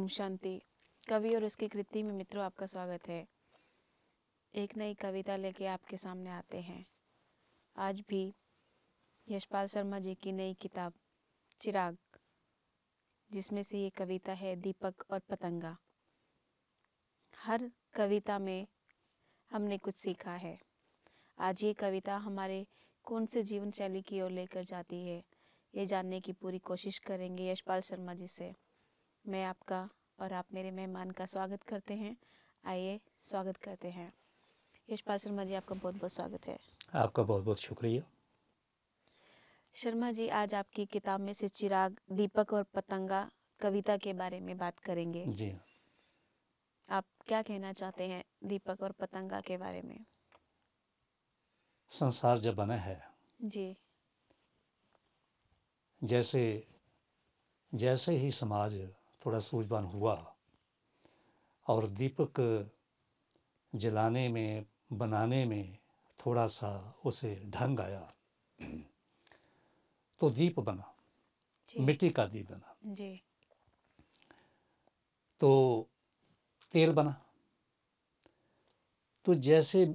ओम शांति कवि और उसकी कृति में मित्रों आपका स्वागत है एक नई कविता लेके आपके सामने आते हैं आज भी यशपाल शर्मा जी की नई किताब चिराग जिसमें से ये कविता है दीपक और पतंगा हर कविता में हमने कुछ सीखा है आज ये कविता हमारे कौन से जीवन शैली की ओर लेकर जाती है ये जानने की पूरी कोशिश करेंगे यशपाल शर्मा जी से मैं आपका और आप मेरे मेहमान का स्वागत करते हैं आइए स्वागत करते हैं यशपाल शर्मा जी आपका बहुत बहुत स्वागत है आपका बहुत बहुत शुक्रिया शर्मा जी आज आपकी किताब में से चिराग दीपक और पतंगा कविता के बारे में बात करेंगे जी आप क्या कहना चाहते हैं दीपक और पतंगा के बारे में संसार जब बना है जी जैसे जैसे ही समाज थोड़ा सूझबान हुआ और दीपक जलाने में बनाने में थोड़ा सा उसे ढंग आया तो दीप बना मिट्टी का दीप बना जी तो तेल बना तो जैसे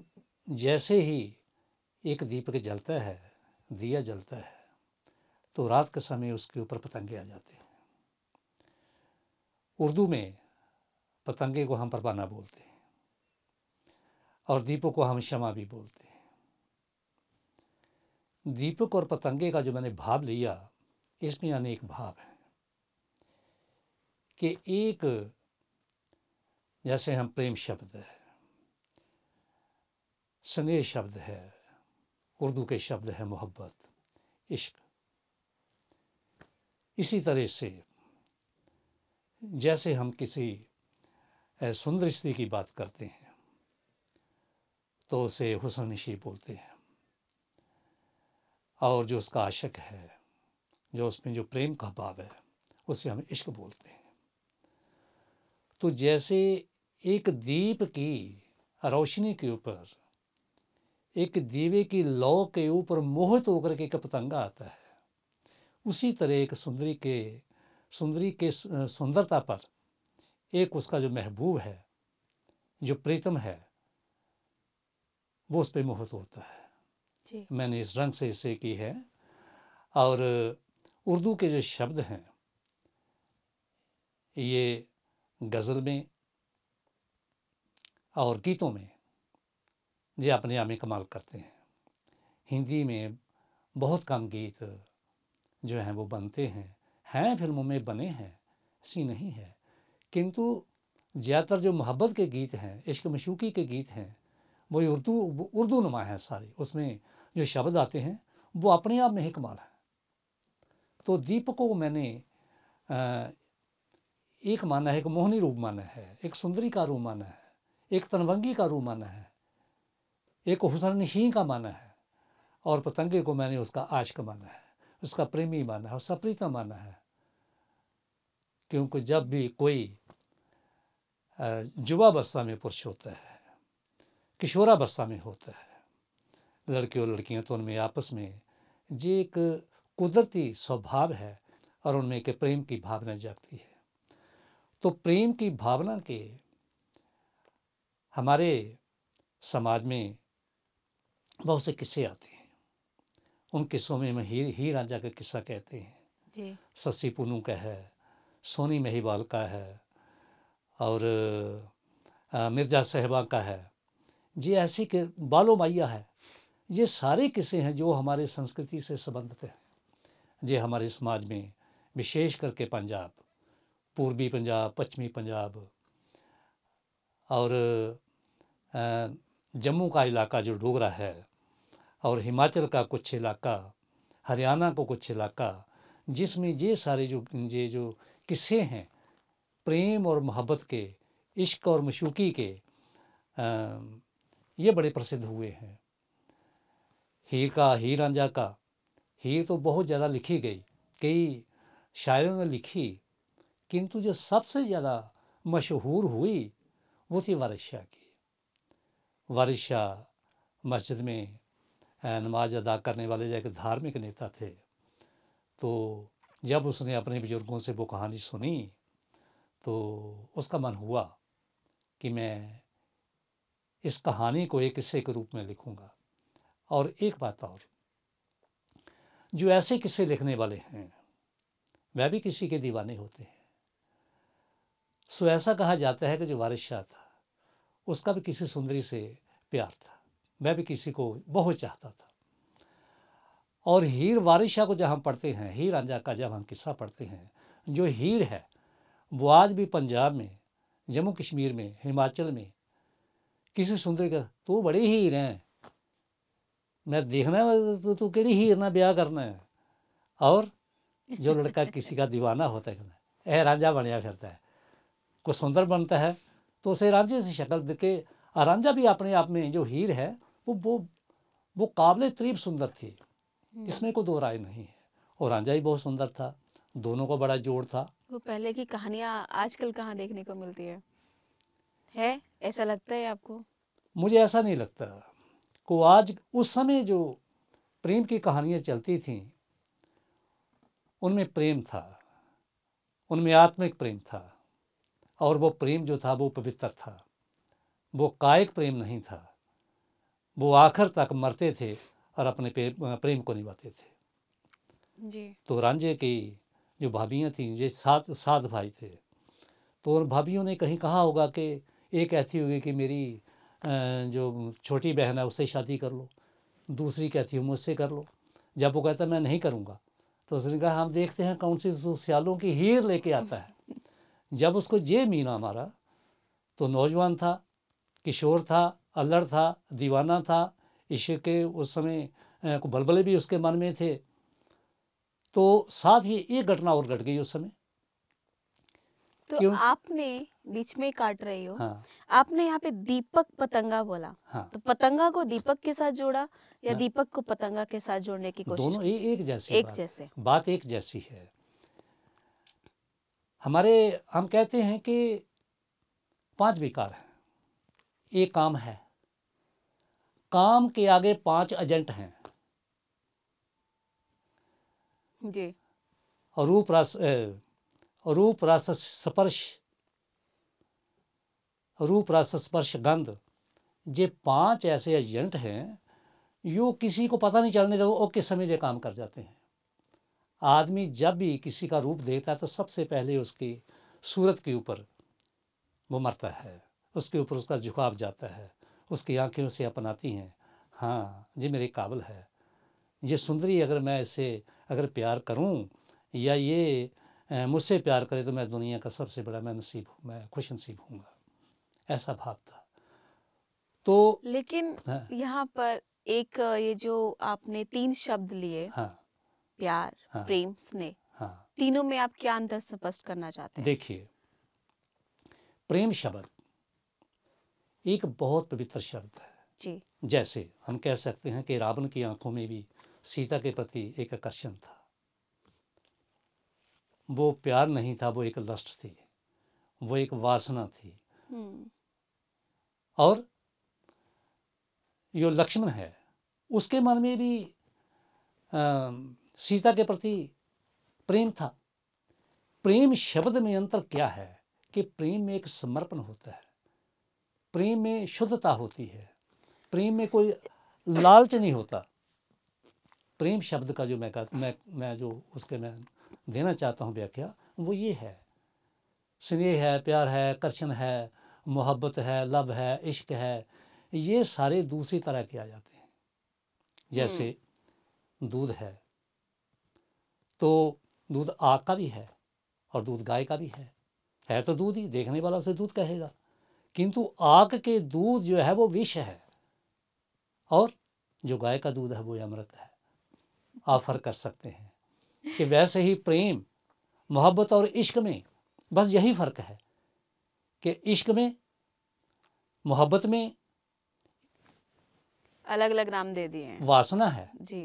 जैसे ही एक दीपक जलता है दिया जलता है तो रात के समय उसके ऊपर पतंगे आ जाते हैं उर्दू में पतंगे को हम परवाना बोलते हैं और दीपों को हम शमा भी बोलते हैं दीपक और पतंगे का जो मैंने भाव लिया इसमें अनेक भाव हैं कि एक जैसे हम प्रेम शब्द है स्नेह शब्द है उर्दू के शब्द है मोहब्बत इश्क इसी तरह से जैसे हम किसी सुंदर स्त्री की बात करते हैं तो उसे हुसन शी बोलते हैं और जो उसका आशक है जो उसमें जो प्रेम का भाव है उसे हम इश्क बोलते हैं तो जैसे एक दीप की रोशनी के ऊपर एक दीवे की लौ के ऊपर मोहित होकर के एक पतंगा आता है उसी तरह एक सुंदरी के सुंदरी के सुंदरता पर एक उसका जो महबूब है जो प्रीतम है वो उस पर मुहूर्त होता है जी। मैंने इस रंग से इसे की है और उर्दू के जो शब्द हैं ये गज़ल में और गीतों में ये अपने आप में कमाल करते हैं हिंदी में बहुत कम गीत जो हैं वो बनते हैं हैं फिल्मों में बने हैं ऐसी नहीं है किंतु ज़्यादातर जो मोहब्बत के गीत हैं इश्क मशूकी के गीत हैं वो उर्दू उर्दू नुमा हैं सारे उसमें जो शब्द आते हैं वो अपने आप में ही कमाल है तो दीप को मैंने एक माना है एक मोहनी रूप माना है एक सुंदरी का रूप माना है एक तनवंगी का रूप माना है एक हुसन नशी का माना है और पतंगे को मैंने उसका आशक माना है उसका प्रेमी माना है उसका प्रीता माना है क्योंकि जब भी कोई युवावस्था में पुरुष होता है किशोरावस्था में होता है लड़के और लड़कियां तो उनमें आपस में ये एक कुदरती स्वभाव है और उनमें के प्रेम की भावना जागती है तो प्रेम की भावना के हमारे समाज में बहुत से किस्से आते हैं उन किस्सों में हीर ही राजा का किस्सा कहते हैं शशि पुनू का है सोनी महिवाल का है और मिर्ज़ा साहबा का है ये ऐसी के बालो माइया है ये सारे किस्से हैं जो हमारे संस्कृति से संबंधित हैं ये हमारे समाज में विशेष करके पंजाब पूर्वी पंजाब पश्चिमी पंजाब और जम्मू का इलाका जो डोगरा है और हिमाचल का कुछ इलाका हरियाणा का कुछ इलाका जिसमें ये सारे जो ये जो किस्से हैं प्रेम और मोहब्बत के इश्क और मशूकी के ये बड़े प्रसिद्ध हुए हैं हीर का हीर रांझा का हीर तो बहुत ज़्यादा लिखी गई कई शायरों ने लिखी किंतु जो सबसे ज़्यादा मशहूर हुई वो थी वारिस की वारिस मस्जिद में नमाज अदा करने वाले जो एक धार्मिक नेता थे तो जब उसने अपने बुज़ुर्गों से वो कहानी सुनी तो उसका मन हुआ कि मैं इस कहानी को एक किस्से के रूप में लिखूँगा और एक बात और जो ऐसे किस्से लिखने वाले हैं वह भी किसी के दीवाने होते हैं सो ऐसा कहा जाता है कि जो वारिस शाह था उसका भी किसी सुंदरी से प्यार था वह भी किसी को बहुत चाहता था और हीर वारिशा को जब हम पढ़ते हैं हीर रांझा का जब हम किस्सा पढ़ते हैं जो हीर है वो आज भी पंजाब में जम्मू कश्मीर में हिमाचल में किसी सुंदर का तो बड़े हीर हैं मैं देखना तो तू कि हीर ना ब्याह करना है और जो लड़का किसी का दीवाना होता है ऐ रांझा बनया फिरता है कुछ सुंदर बनता है तो उसे रांझे से शक्ल दे के रांझा भी अपने आप में जो हीर है वो वो वो काबिल तरीब सुंदर थी हम्म। इसमें कोई दो राय नहीं है और रांझा ही बहुत सुंदर था दोनों का बड़ा जोड़ था वो पहले की कहानियाँ आजकल कहाँ देखने को मिलती है है ऐसा लगता है आपको मुझे ऐसा नहीं लगता को आज उस समय जो प्रेम की कहानियाँ चलती थी उनमें प्रेम था उनमें आत्मिक प्रेम था और वो प्रेम जो था वो पवित्र था वो कायिक प्रेम नहीं था वो आखिर तक मरते थे और अपने प्रेम को निभाते थे जी तो रांझे की जो भाभियाँ थीं ये सात सात भाई थे तो उन भाभीियों ने कहीं कहा होगा कि एक कहती होगी कि मेरी जो छोटी बहन है उससे शादी कर लो दूसरी कहती हूँ मुझसे कर लो जब वो कहता मैं नहीं करूँगा तो उसने कहा हम देखते हैं कौन सी सियालों की हीर लेके आता है जब उसको ये मीना मारा तो नौजवान था किशोर था अल्लड़ था दीवाना था ईश्वर के उस समय को बलबले भी उसके मन में थे तो साथ ही एक घटना और घट गई उस समय तो आपने बीच में काट रही हो हाँ। आपने यहाँ पे दीपक पतंगा बोला हाँ। तो पतंगा को दीपक के साथ जोड़ा या हाँ। दीपक को पतंगा के साथ जोड़ने की कोशिश दोनों ए, एक जैसे एक बात, जैसे बात एक जैसी है हमारे हम कहते हैं कि पांच विकार हैं एक काम है काम के आगे पांच एजेंट हैं जी रूप रस रूप रस स्पर्श रूप रस स्पर्श गंध ये पांच ऐसे एजेंट हैं जो किसी को पता नहीं चलने वो किस समय ये काम कर जाते हैं आदमी जब भी किसी का रूप देखता है तो सबसे पहले उसकी सूरत के ऊपर वो मरता है उसके ऊपर उसका झुकाव जाता है उसकी आंखें उसे अपनाती हैं हाँ ये मेरे काबिल है ये सुंदरी अगर मैं इसे अगर प्यार करूँ या ये मुझसे प्यार करे तो मैं दुनिया का सबसे बड़ा मैं नसीब हूँ मैं खुश नसीब हूँगा ऐसा भाव था तो लेकिन हाँ, यहाँ पर एक ये जो आपने तीन शब्द लिए हाँ, प्यार हाँ, प्रेम स्नेह हाँ, तीनों में आप क्या अंतर स्पष्ट करना चाहते हैं देखिए प्रेम शब्द एक बहुत पवित्र शब्द है जी जैसे हम कह सकते हैं कि रावण की आंखों में भी सीता के प्रति एक आकर्षण था वो प्यार नहीं था वो एक लस्ट थी वो एक वासना थी हम्म। और जो लक्ष्मण है उसके मन में भी आ, सीता के प्रति प्रेम था प्रेम शब्द में अंतर क्या है कि प्रेम में एक समर्पण होता है प्रेम में शुद्धता होती है प्रेम में कोई लालच नहीं होता प्रेम शब्द का जो मैं मैं मैं जो उसके मैं देना चाहता हूँ व्याख्या वो ये है स्नेह है प्यार है कर्षण है मोहब्बत है लव है इश्क है ये सारे दूसरी तरह के आ जाते हैं जैसे हम्म। दूध है तो दूध आग का भी है और दूध गाय का भी है है तो दूध ही देखने वाला उसे दूध कहेगा किंतु आग के दूध जो है वो विष है और जो गाय का दूध है वो अमृत है आप फर्क कर सकते हैं कि वैसे ही प्रेम मोहब्बत और इश्क में बस यही फ़र्क है कि इश्क में मोहब्बत में अलग अलग नाम दे दिए हैं वासना है जी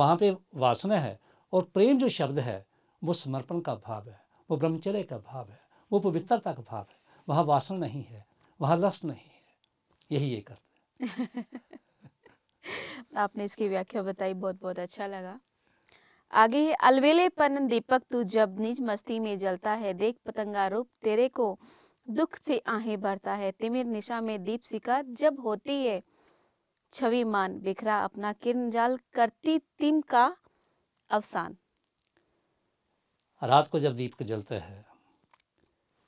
वहाँ पे वासना है और प्रेम जो शब्द है वो समर्पण का भाव है वो ब्रह्मचर्य का भाव है वो पवित्रता का भाव है वहाँ वासन नहीं है वहाँ लस नहीं है यही एक अर्थ आपने इसकी व्याख्या बताई बहुत बहुत अच्छा लगा आगे अलवेले पन दीपक तू जब निज मस्ती में जलता है देख पतंगा रूप तेरे को दुख से आहें भरता है तिमिर निशा में दीप सिका जब होती है छवि मान बिखरा अपना किरण जाल करती तिम का अवसान रात को जब दीप जलते हैं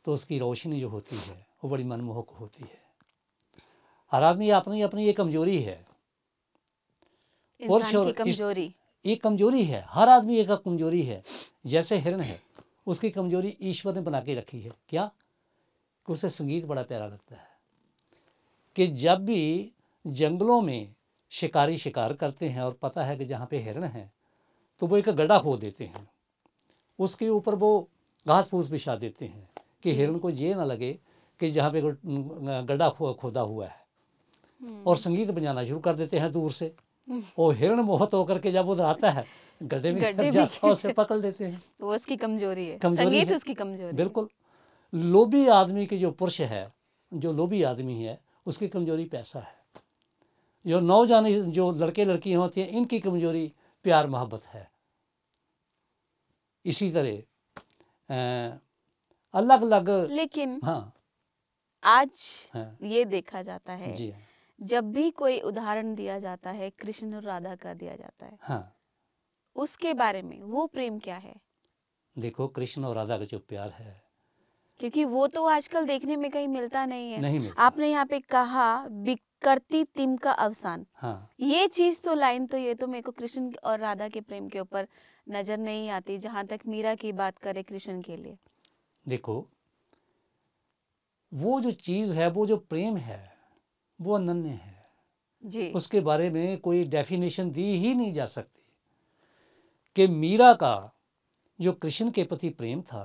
तो उसकी रोशनी जो होती है वो बड़ी मनमोहक होती है हर आदमी अपनी अपनी ये कमजोरी है और कमजोरी ये कमजोरी है हर आदमी एक कमजोरी है जैसे हिरण है उसकी कमजोरी ईश्वर ने बना के रखी है क्या कि उसे संगीत बड़ा प्यारा लगता है कि जब भी जंगलों में शिकारी शिकार करते हैं और पता है कि जहाँ पे हिरण है तो वो एक गड्ढा खो देते हैं उसके ऊपर वो घास फूस बिछा देते हैं कि हिरण को ये ना लगे कि जहाँ पे गड्ढा खोदा हुआ है हम्म। और संगीत बजाना शुरू कर देते हैं दूर से और हिरण मोहत होकर के जब उधर आता है गड्ढे में जाता उसे पकड़ लेते हैं वो उसकी कमजोरी है कमजोरी संगीत है। उसकी कमजोरी बिल्कुल लोभी आदमी के जो पुरुष है जो लोभी आदमी है उसकी कमजोरी पैसा है जो नौजवान जो लड़के लड़की होती हैं इनकी कमजोरी प्यार मोहब्बत है इसी तरह अलग अलग लेकिन हाँ आज हाँ, ये देखा जाता है जी हाँ। जब भी कोई उदाहरण दिया जाता है कृष्ण और राधा का दिया जाता है हाँ, उसके बारे में वो प्रेम क्या है देखो कृष्ण और राधा का जो प्यार है क्योंकि वो तो आजकल देखने में कहीं मिलता नहीं है नहीं मिलता। आपने यहाँ पे कहा बिकरती तिम का अवसान हाँ। ये चीज तो लाइन तो ये तो मेरे को कृष्ण और राधा के प्रेम के ऊपर नजर नहीं आती जहाँ तक मीरा की बात करे कृष्ण के लिए देखो वो जो चीज़ है वो जो प्रेम है वो अनन्य है जी उसके बारे में कोई डेफिनेशन दी ही नहीं जा सकती कि मीरा का जो कृष्ण के प्रति प्रेम था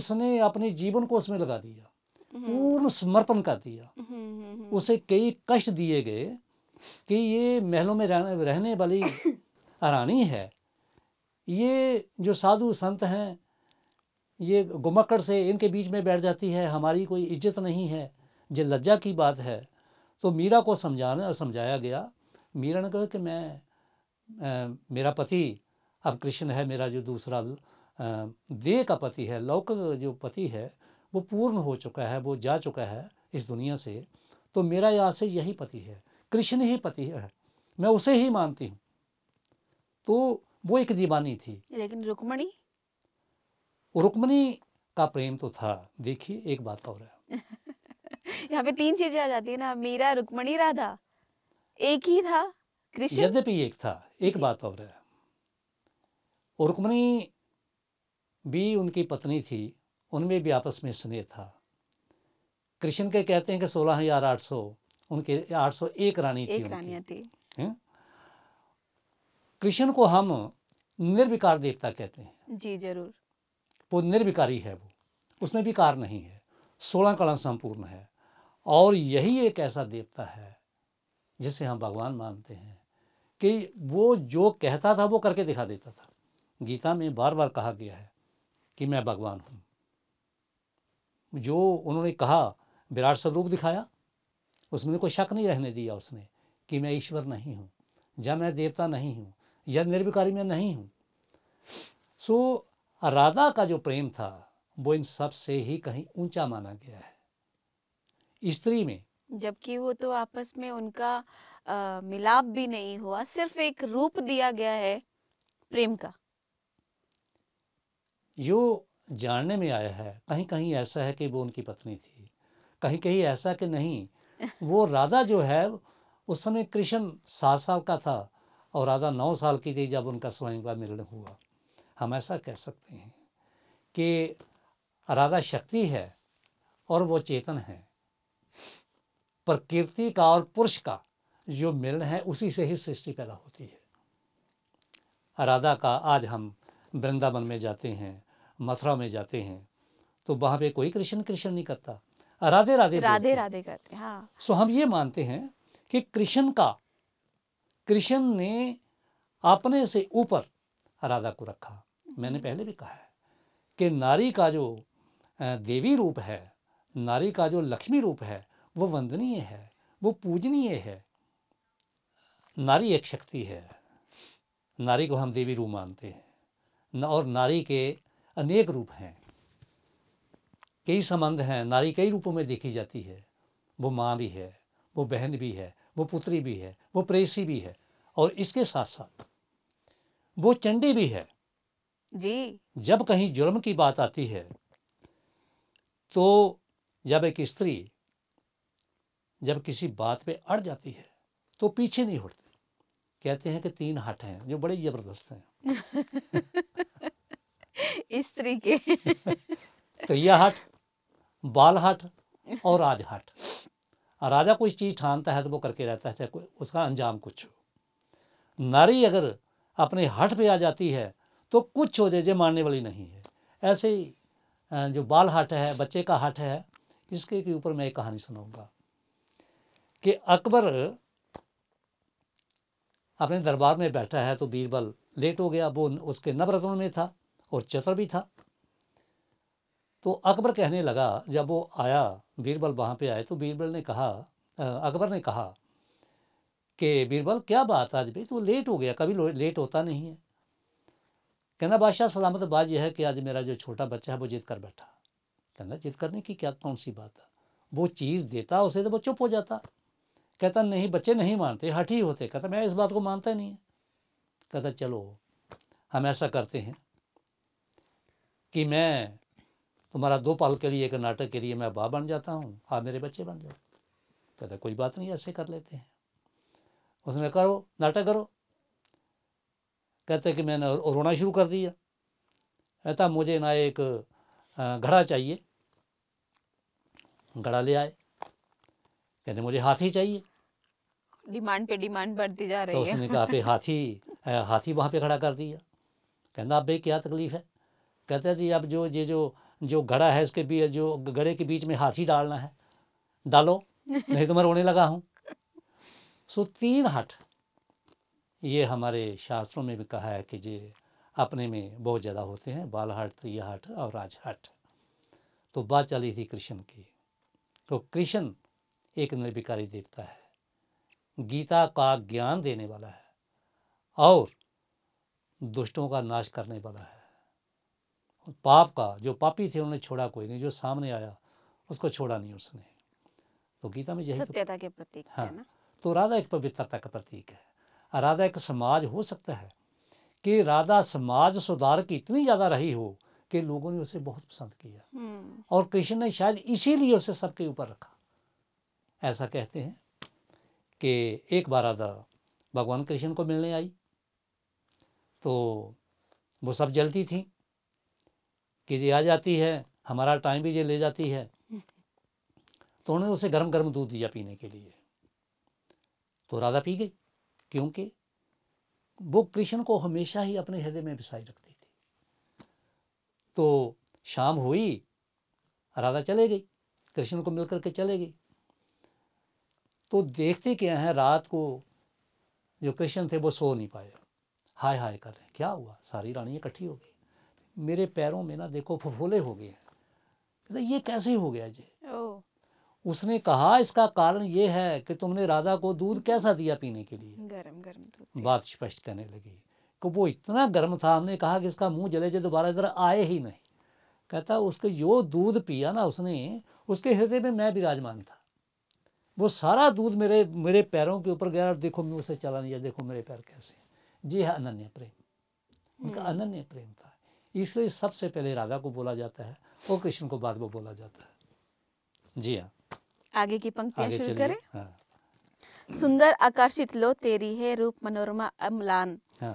उसने अपने जीवन को उसमें लगा दिया हम्म। पूर्ण समर्पण कर दिया हम्म, हम्म, उसे कई कष्ट दिए गए कि ये महलों में रहने वाली रानी है ये जो साधु संत हैं ये गुमकड़ से इनके बीच में बैठ जाती है हमारी कोई इज्जत नहीं है ये लज्जा की बात है तो मीरा को समझाना समझाया गया मीरा ने कहा कि मैं आ, मेरा पति अब कृष्ण है मेरा जो दूसरा देह का पति है लौकिक जो पति है वो पूर्ण हो चुका है वो जा चुका है इस दुनिया से तो मेरा यहाँ से यही पति है कृष्ण ही पति है मैं उसे ही मानती हूँ तो वो एक दीवानी थी लेकिन रुक्मणी रुक्मणी का प्रेम तो था देखिए एक बात और है यहाँ पे तीन चीजें आ जाती है ना मीरा रुक्मणी राधा एक ही था कृष्ण यद्यपि एक था एक बात और है रुक्मणी भी उनकी पत्नी थी उनमें भी आपस में स्नेह था कृष्ण के कहते हैं कि सोलह हजार आठ सौ उनके आठ सौ एक रानी थी एक थी कृष्ण को हम निर्विकार देवता कहते हैं जी जरूर वो निर्विकारी है वो उसमें विकार नहीं है सोलह कला संपूर्ण है और यही एक ऐसा देवता है जिसे हम भगवान मानते हैं कि वो जो कहता था वो करके दिखा देता था गीता में बार बार कहा गया है कि मैं भगवान हूँ जो उन्होंने कहा विराट स्वरूप दिखाया उसमें कोई शक नहीं रहने दिया उसने कि मैं ईश्वर नहीं हूँ या मैं देवता नहीं हूँ या निर्विकारी मैं नहीं हूँ सो राधा का जो प्रेम था वो इन सब से ही कहीं ऊंचा माना गया है स्त्री में जबकि वो तो आपस में उनका आ, मिलाप भी नहीं हुआ सिर्फ एक रूप दिया गया है प्रेम का यो जानने में आया है कहीं कहीं ऐसा है कि वो उनकी पत्नी थी कहीं कहीं ऐसा कि नहीं वो राधा जो है उस समय कृष्ण सात साल का था और राधा नौ साल की थी जब उनका स्वयं का मिलन हुआ हम ऐसा कह सकते हैं कि राधा शक्ति है और वो चेतन है प्रकृति का और पुरुष का जो मिलन है उसी से ही सृष्टि पैदा होती है राधा का आज हम वृंदावन में जाते हैं मथुरा में जाते हैं तो वहाँ पे कोई कृष्ण कृष्ण नहीं करता राधे राधे राधे राधे करते हाँ सो हम ये मानते हैं कि कृष्ण का कृष्ण ने अपने से ऊपर राधा को रखा मैंने पहले भी कहा है कि नारी का जो देवी रूप है नारी का जो लक्ष्मी रूप है वो वंदनीय है वो पूजनीय है नारी एक शक्ति है नारी को हम देवी रूप मानते हैं और नारी के अनेक रूप हैं कई संबंध हैं नारी कई रूपों में देखी जाती है वो माँ भी है वो बहन भी है वो पुत्री भी है वो प्रेसी भी है और इसके साथ साथ वो चंडी भी है जी जब कहीं जुल्म की बात आती है तो जब एक स्त्री जब किसी बात पे अड़ जाती है तो पीछे नहीं हटती कहते हैं कि तीन हट हैं जो बड़े जबरदस्त हैं स्त्री के तो यह हट बाल हट और राज हट राजा कोई चीज़ ठानता है तो वो करके रहता है चाहे उसका अंजाम कुछ हो नारी अगर अपने हट पे आ जाती है तो कुछ हो जाए जो मानने वाली नहीं है ऐसे ही जो बाल हट है बच्चे का हट है इसके के ऊपर मैं एक कहानी सुनाऊंगा कि अकबर अपने दरबार में बैठा है तो बीरबल लेट हो गया वो उसके नवरत्न में था और चतर भी था तो अकबर कहने लगा जब वो आया बीरबल वहाँ पे आए तो बीरबल ने कहा अकबर ने कहा कि बीरबल क्या बात आज भाई तो लेट हो गया कभी लेट होता नहीं है कहना बादशाह सलामत बाद यह है कि आज मेरा जो छोटा बच्चा है वो जिद कर बैठा कहना जिद करने की क्या कौन सी बात है वो चीज़ देता उसे तो वो चुप हो जाता कहता नहीं बच्चे नहीं मानते हट ही होते कहता मैं इस बात को मानता नहीं है कहता चलो हम ऐसा करते हैं कि मैं तुम्हारा दो पाल के लिए एक नाटक के लिए मैं बाप बन जाता हूँ आप मेरे बच्चे बन जाओ कहता कोई बात नहीं ऐसे कर लेते हैं उसने करो नाटक करो कहते कि मैंने रोना शुरू कर दिया कहता मुझे ना एक घड़ा चाहिए घड़ा ले आए कहते मुझे हाथी चाहिए डिमांड पे डिमांड बढ़ती जा तो रही तो उसने कहा पे हाथी हाथी वहाँ पे खड़ा कर दिया कहना आप भाई क्या तकलीफ़ है कहते जी अब जो ये जो जो घड़ा है इसके बीच जो घड़े के बीच में हाथी डालना है डालो नहीं तो मैं रोने लगा हूँ सो तीन हट ये हमारे शास्त्रों में भी कहा है कि ये अपने में बहुत ज़्यादा होते हैं बालहट त्रियाहट और राज हट तो बात चली थी कृष्ण की तो कृष्ण एक निर्विकारी देवता है गीता का ज्ञान देने वाला है और दुष्टों का नाश करने वाला है पाप का जो पापी थे उन्होंने छोड़ा कोई नहीं जो सामने आया उसको छोड़ा नहीं उसने तो गीता में यही तो सत्यता के प्रतीक हाँ, ना तो राधा एक पवित्रता का प्रतीक है राधा एक समाज हो सकता है कि राधा समाज सुधार की इतनी ज़्यादा रही हो कि लोगों ने उसे बहुत पसंद किया हम्म। और कृष्ण ने शायद इसीलिए उसे सबके ऊपर रखा ऐसा कहते हैं कि एक बार राधा भगवान कृष्ण को मिलने आई तो वो सब जलती थी कि जी आ जाती है हमारा टाइम भी ये ले जाती है तो उन्होंने उसे गर्म गर्म दूध दिया पीने के लिए तो राधा पी गई क्योंकि वो कृष्ण को हमेशा ही अपने हृदय में बिसाई रखती थी तो शाम हुई राधा चले गई कृष्ण को मिल करके चले गई तो देखते क्या है रात को जो कृष्ण थे वो सो नहीं पाए हाय हाय कर रहे हैं क्या हुआ सारी रानी इकट्ठी हो गई मेरे पैरों में ना देखो फफोले हो गए हैं ये कैसे हो गया जी उसने कहा इसका कारण ये है कि तुमने राधा को दूध कैसा दिया पीने के लिए गर्म गर्म दूध बात स्पष्ट करने लगी कि वो इतना गर्म था हमने कहा कि इसका मुंह जले जो दोबारा इधर आए ही नहीं कहता उसके जो दूध पिया ना उसने उसके हृदय में मैं विराजमान था वो सारा दूध मेरे मेरे पैरों के ऊपर गया और देखो मुँह से चला नहीं देखो मेरे पैर कैसे जी है हाँ, अनन्य प्रेम उनका हम्म। अनन्य प्रेम था इसलिए सबसे पहले राधा को बोला जाता है और कृष्ण को बाद में बोला जाता है जी हाँ आगे की पंक्तियां शुरू करें हाँ। सुंदर आकर्षित लो तेरी है रूप मनोरमा अमलान हाँ।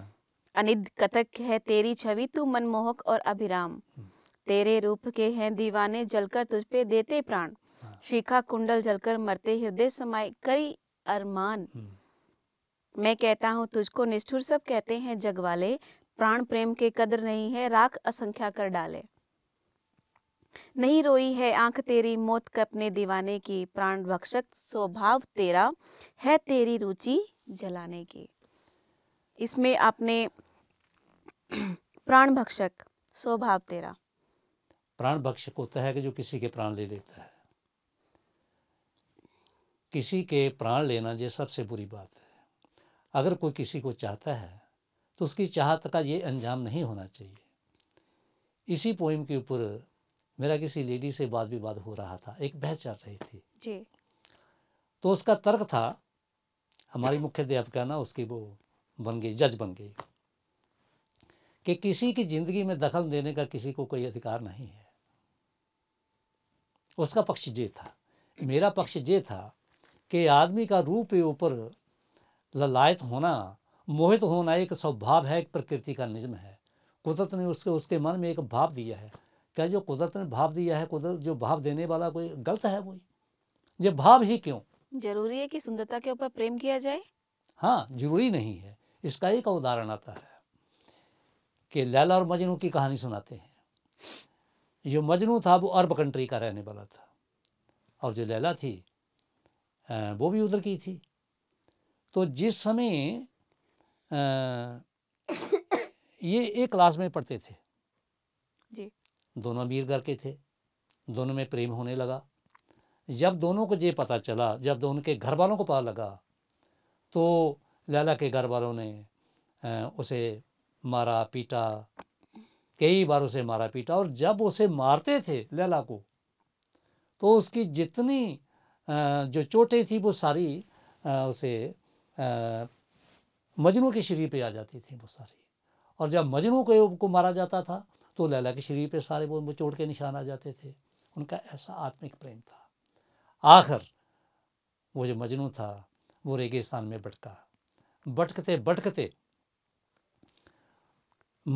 अनिद कथक है तेरी छवि तू मनमोहक और अभिराम हम्म। तेरे रूप के हैं दीवाने जलकर तुझ पे देते प्राण हाँ। शिखा कुंडल जलकर मरते हृदय समाये करी अरमान हम्म। मैं कहता हूँ तुझको निष्ठुर सब कहते हैं जगवाले प्राण प्रेम के कदर नहीं है राख असंख्या कर डाले नहीं रोई है आंख तेरी मौत के अपने दीवाने की प्राण भक्षक स्वभाव तेरा है तेरी रुचि जलाने की इसमें आपने प्राण भक्षक स्वभाव तेरा प्राण भक्षक होता है कि जो किसी के प्राण ले लेता है किसी के प्राण लेना ये सबसे बुरी बात है अगर कोई किसी को चाहता है तो उसकी चाहत का ये अंजाम नहीं होना चाहिए इसी पोइम के ऊपर मेरा किसी लेडी से बात विवाद हो रहा था एक बहस चल रही थी जी तो उसका तर्क था हमारी मुख्य अध्यापिका ना उसकी वो बन गई जज बन गई कि किसी की जिंदगी में दखल देने का किसी को कोई अधिकार नहीं है उसका पक्ष ये था मेरा पक्ष ये था कि आदमी का रूप ऊपर ललायत होना मोहित होना एक स्वभाव है एक प्रकृति का निजम है कुदरत ने उसके उसके मन में एक भाव दिया है क्या जो कुदरत ने भाव दिया है कुदरत जो भाव देने वाला कोई गलत है कोई ये भाव ही क्यों जरूरी है कि सुंदरता के ऊपर प्रेम किया जाए हाँ जरूरी नहीं है इसका एक उदाहरण आता है कि लैला और मजनू की कहानी सुनाते हैं जो मजनू था वो अरब कंट्री का रहने वाला था और जो लैला थी वो भी उधर की थी तो जिस समय ये एक क्लास में पढ़ते थे जी दोनों अमीर घर के थे दोनों में प्रेम होने लगा जब दोनों को ये पता चला जब दोनों के घर वालों को पता लगा तो लैला के घर वालों ने उसे मारा पीटा कई बार उसे मारा पीटा और जब उसे मारते थे लैला को तो उसकी जितनी जो चोटें थी वो सारी उसे मजनू के शरीर पे आ जाती थी वो सारी और जब मजनू को मारा जाता था तो लैला के शरीर पे सारे वो चोट के निशान आ जाते थे उनका ऐसा आत्मिक प्रेम था आखिर वो जो मजनू था वो रेगिस्तान में भटका भटकते भटकते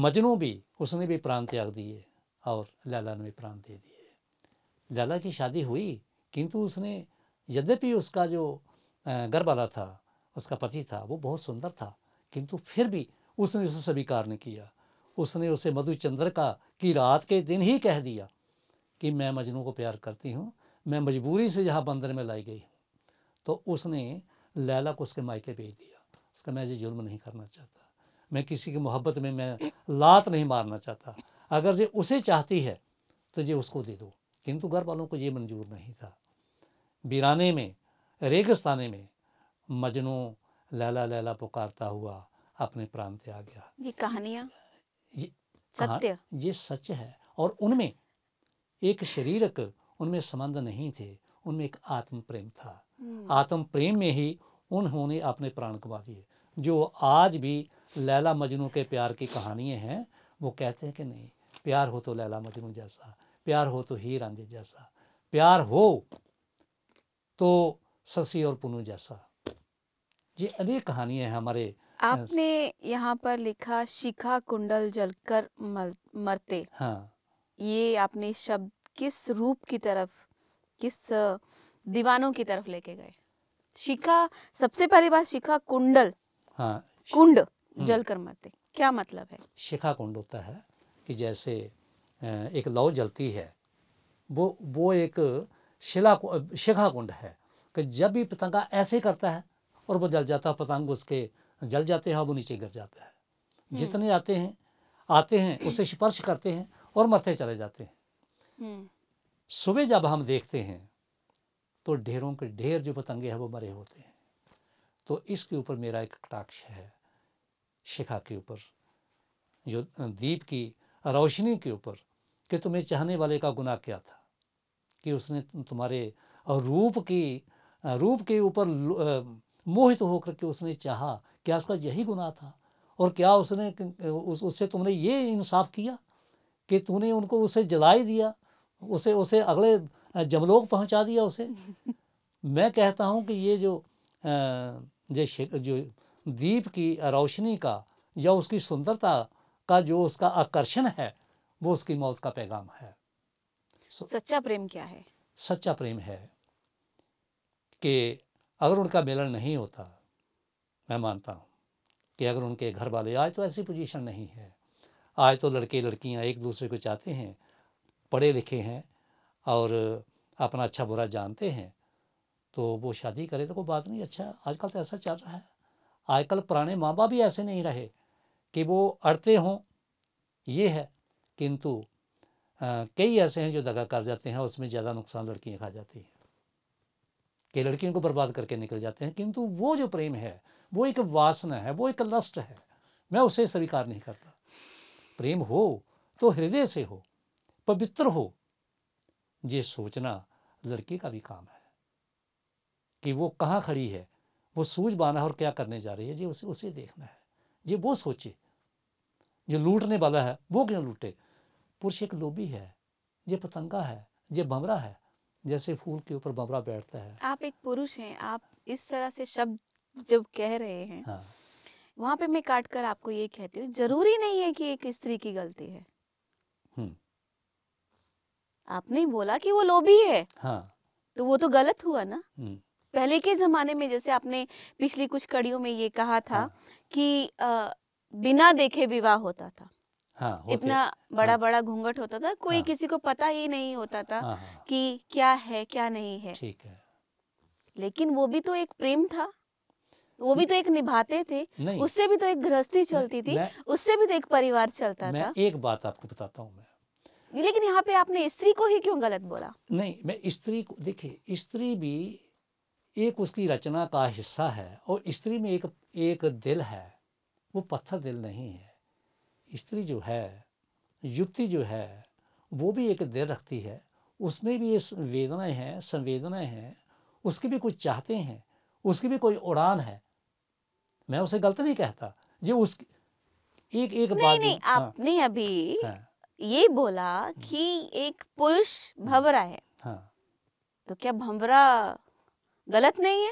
मजनू भी उसने भी प्राण त्याग दिए और लैला ने भी प्राण दे दिए लैला की शादी हुई किंतु उसने यद्यपि उसका जो घर वाला था उसका पति था वो बहुत सुंदर था किंतु फिर भी उसने उसे स्वीकार नहीं किया उसने उसे का कि रात के दिन ही कह दिया कि मैं मजनू को प्यार करती हूँ मैं मजबूरी से यहाँ बंदर में लाई गई हूँ तो उसने लैला को उसके मायके भेज दिया उसका मैं ये जुल्म नहीं करना चाहता मैं किसी की मोहब्बत में मैं लात नहीं मारना चाहता अगर ये उसे चाहती है तो ये उसको दे दो किंतु घर वालों को ये मंजूर नहीं था बीराने में रेगिस्ताने में मजनू लैला लैला पुकारता हुआ अपने प्रांत आ गया ये कहानियाँ ये सत्य ये सच है और उनमें एक शरीरक उनमें संबंध नहीं थे उनमें एक आत्म प्रेम था हम्म। आत्म प्रेम में ही उन्होंने अपने प्राण गवा दिए जो आज भी लैला मजनू के प्यार की कहानियां हैं वो कहते हैं कि नहीं प्यार हो तो लैला मजनू जैसा प्यार हो तो ही रांझे जैसा प्यार हो तो शशि और पुनु जैसा ये अनेक कहानियां हैं हमारे आपने यहाँ पर लिखा शिखा कुंडल जलकर मरते हाँ ये आपने शब्द किस रूप की तरफ किस दीवानों की तरफ लेके गए शिखा सबसे पहली बात शिखा कुंडल हाँ कुंड हम्म। जलकर मरते क्या मतलब है शिखा कुंड होता है कि जैसे एक लौ जलती है वो वो एक शिला शिखा कुंड है कि जब भी पतंगा ऐसे करता है और वो जल जाता है पतंग उसके जल जाते हैं वो नीचे गिर जाता है हम्म। जितने आते हैं आते हैं उसे स्पर्श करते हैं और मरते चले जाते हैं हम्म। सुबह जब हम देखते हैं तो ढेरों के ढेर जो पतंगे हैं वो मरे होते हैं तो इसके ऊपर मेरा एक कटाक्ष है शिखा के ऊपर जो दीप की रोशनी के ऊपर कि तुम्हें चाहने वाले का गुनाह क्या था कि उसने तुम्हारे रूप की रूप के ऊपर मोहित होकर के उसने चाहा क्या उसका यही गुनाह था और क्या उसने उस उससे तुमने ये इंसाफ किया कि तूने उनको उसे जला ही दिया उसे उसे अगले जमलोग पहुंचा दिया उसे मैं कहता हूं कि ये जो जो जो दीप की रोशनी का या उसकी सुंदरता का जो उसका आकर्षण है वो उसकी मौत का पैगाम है सच्चा प्रेम क्या है सच्चा प्रेम है कि अगर उनका मिलन नहीं होता मैं मानता हूँ कि अगर उनके घर वाले आज तो ऐसी पोजीशन नहीं है आज तो लड़के लड़कियाँ एक दूसरे को चाहते हैं पढ़े लिखे हैं और अपना अच्छा बुरा जानते हैं तो वो शादी करे तो कोई बात नहीं अच्छा आजकल तो ऐसा चल रहा है आजकल पुराने माँ बाप भी ऐसे नहीं रहे कि वो अड़ते हों ये है किंतु कई ऐसे हैं जो दगा कर जाते हैं उसमें ज़्यादा नुकसान लड़कियाँ खा जाती हैं कि लड़कियों को बर्बाद करके निकल जाते हैं किंतु वो जो प्रेम है वो एक वासना है वो एक लस्ट है मैं उसे स्वीकार नहीं करता प्रेम हो तो हृदय से हो पवित्र हो ये सोचना लड़की का भी काम है कि वो कहाँ खड़ी है वो सूझ बाना और क्या करने जा रही है ये उसे उसे देखना है ये वो सोचे जो लूटने वाला है वो क्यों लूटे पुरुष एक लोभी है ये पतंगा है ये भमरा है जैसे फूल के ऊपर बमरा बैठता है आप एक पुरुष हैं आप इस तरह से शब्द जब कह रहे हैं हाँ। वहां पे मैं काट कर आपको ये कहती हूँ जरूरी नहीं है कि एक स्त्री की गलती है आपने बोला कि वो लोभी है हाँ। तो वो तो गलत हुआ ना पहले के जमाने में जैसे आपने पिछली कुछ कड़ियों में ये कहा था हाँ। कि आ, बिना देखे विवाह होता था हाँ, इतना हाँ। बड़ा हाँ, बड़ा घूंघट होता था कोई हाँ, किसी को पता ही नहीं होता था हाँ, हाँ, कि क्या है क्या नहीं है ठीक है लेकिन वो भी तो एक प्रेम था वो भी तो एक निभाते थे उससे भी तो एक गृहस्थी चलती थी उससे भी तो एक परिवार चलता मैं था एक बात आपको बताता हूँ लेकिन यहाँ पे आपने स्त्री को ही क्यों गलत बोला नहीं मैं स्त्री को देखिए स्त्री भी एक उसकी रचना का हिस्सा है और स्त्री में एक एक दिल है वो पत्थर दिल नहीं है स्त्री जो है युक्ति जो है वो भी एक दिल रखती है उसमें भी ये वेदनाएं हैं संवेदनाएं हैं उसके भी कुछ चाहते हैं उसकी भी कोई उड़ान है मैं उसे गलत नहीं कहता जो उस एक एक नहीं नहीं हाँ, आपने अभी हाँ, ये बोला कि एक पुरुष हाँ। भंवरा है हाँ, तो क्या भंवरा गलत नहीं है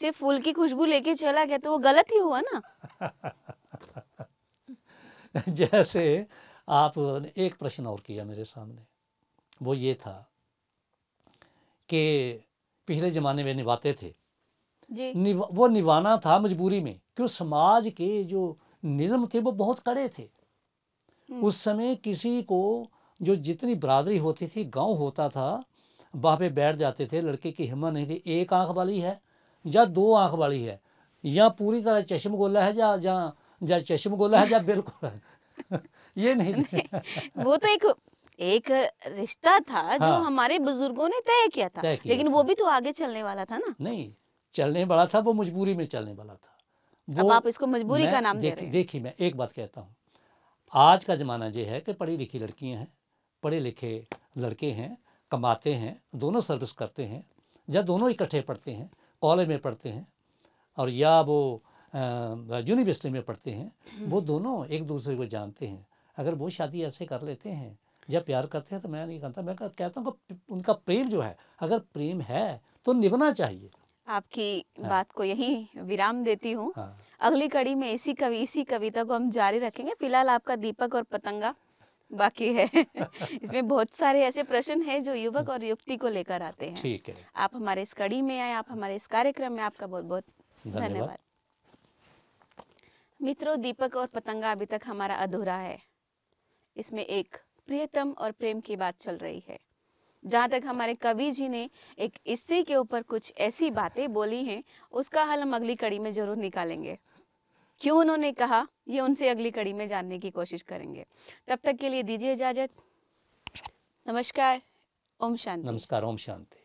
सिर्फ फूल की खुशबू लेके चला गया तो वो गलत ही हुआ ना जैसे आप एक प्रश्न और किया मेरे सामने वो ये था कि पिछले ज़माने में निभाते थे निव, वो निभाना था मजबूरी में क्यों समाज के जो निज़म थे वो बहुत कड़े थे हम्म। उस समय किसी को जो जितनी बरादरी होती थी गांव होता था वहाँ पे बैठ जाते थे लड़के की हिम्मत नहीं थी एक आंख वाली है या दो आंख वाली है या पूरी तरह चश्म गोला है या या या चश्म गोला है या बिल्कुल है ये नहीं, नहीं वो तो एक एक रिश्ता था हाँ। जो हमारे बुजुर्गों ने तय किया था किया लेकिन वो भी तो आगे चलने वाला था ना नहीं चलने वाला था वो मजबूरी में चलने वाला था वो आप इसको मजबूरी का नाम देखिए देखिए मैं एक बात कहता हूँ आज का ज़माना ये है कि पढ़ी लिखी लड़कियाँ हैं पढ़े लिखे लड़के हैं कमाते हैं दोनों सर्विस करते हैं या दोनों इकट्ठे पढ़ते हैं कॉलेज में पढ़ते हैं और या वो यूनिवर्सिटी में पढ़ते हैं वो दोनों एक दूसरे को जानते हैं अगर वो शादी ऐसे कर लेते हैं या प्यार करते हैं तो मैं नहीं कहता मैं कहता हूँ उनका प्रेम जो है अगर प्रेम है तो निभना चाहिए आपकी हाँ। बात को यही विराम देती हूँ हाँ। अगली कड़ी में इसी कवि इसी कविता को हम जारी रखेंगे फिलहाल आपका दीपक और पतंगा बाकी है इसमें बहुत सारे ऐसे प्रश्न हैं जो युवक और युवती को लेकर आते हैं ठीक है आप हमारे इस कड़ी में आए आप हमारे इस कार्यक्रम में आपका बहुत बहुत धन्यवाद मित्रों दीपक और पतंगा अभी तक हमारा अधूरा है इसमें एक प्रियतम और प्रेम की बात चल रही है जहाँ तक हमारे कवि जी ने एक स्त्री के ऊपर कुछ ऐसी बातें बोली हैं उसका हल हम अगली कड़ी में ज़रूर निकालेंगे क्यों उन्होंने कहा ये उनसे अगली कड़ी में जानने की कोशिश करेंगे तब तक के लिए दीजिए इजाज़त नमस्कार ओम शांति नमस्कार ओम शांति